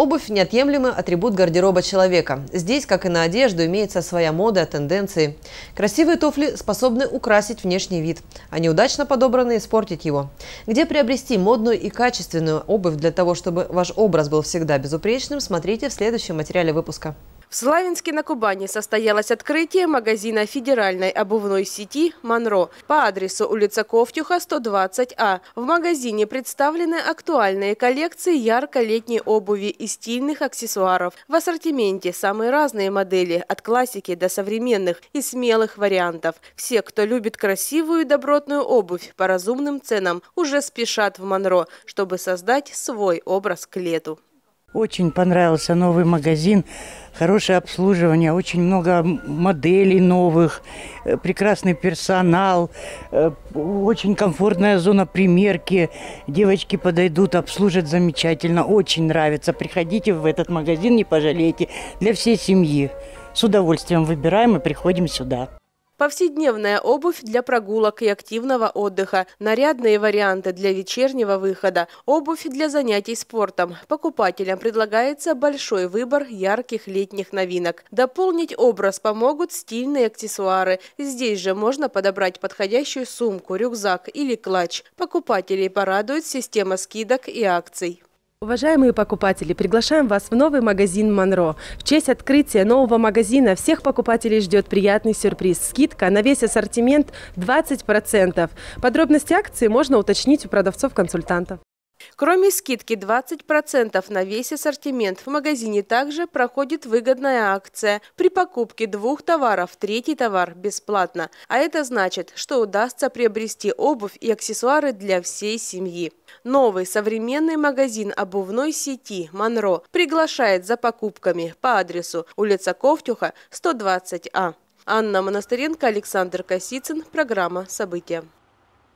Обувь – неотъемлемый атрибут гардероба человека. Здесь, как и на одежду, имеется своя мода, тенденции. Красивые туфли способны украсить внешний вид, а неудачно подобранные – испортить его. Где приобрести модную и качественную обувь для того, чтобы ваш образ был всегда безупречным, смотрите в следующем материале выпуска. В Славянске на Кубани состоялось открытие магазина федеральной обувной сети «Монро» по адресу улица Ковтюха, 120А. В магазине представлены актуальные коллекции ярко-летней обуви и стильных аксессуаров. В ассортименте самые разные модели, от классики до современных и смелых вариантов. Все, кто любит красивую и добротную обувь по разумным ценам, уже спешат в «Монро», чтобы создать свой образ к лету. Очень понравился новый магазин, хорошее обслуживание, очень много моделей новых, э, прекрасный персонал, э, очень комфортная зона примерки. Девочки подойдут, обслужат замечательно, очень нравится. Приходите в этот магазин, не пожалеете, для всей семьи. С удовольствием выбираем и приходим сюда повседневная обувь для прогулок и активного отдыха, нарядные варианты для вечернего выхода, обувь для занятий спортом. Покупателям предлагается большой выбор ярких летних новинок. Дополнить образ помогут стильные аксессуары. Здесь же можно подобрать подходящую сумку, рюкзак или клатч. Покупателей порадует система скидок и акций. Уважаемые покупатели, приглашаем вас в новый магазин «Монро». В честь открытия нового магазина всех покупателей ждет приятный сюрприз. Скидка на весь ассортимент 20%. Подробности акции можно уточнить у продавцов-консультантов. Кроме скидки 20% на весь ассортимент, в магазине также проходит выгодная акция. При покупке двух товаров третий товар бесплатно. А это значит, что удастся приобрести обувь и аксессуары для всей семьи. Новый современный магазин обувной сети «Монро» приглашает за покупками по адресу улица Ковтюха, 120А. Анна Монастыренко, Александр Косицын. Программа «События».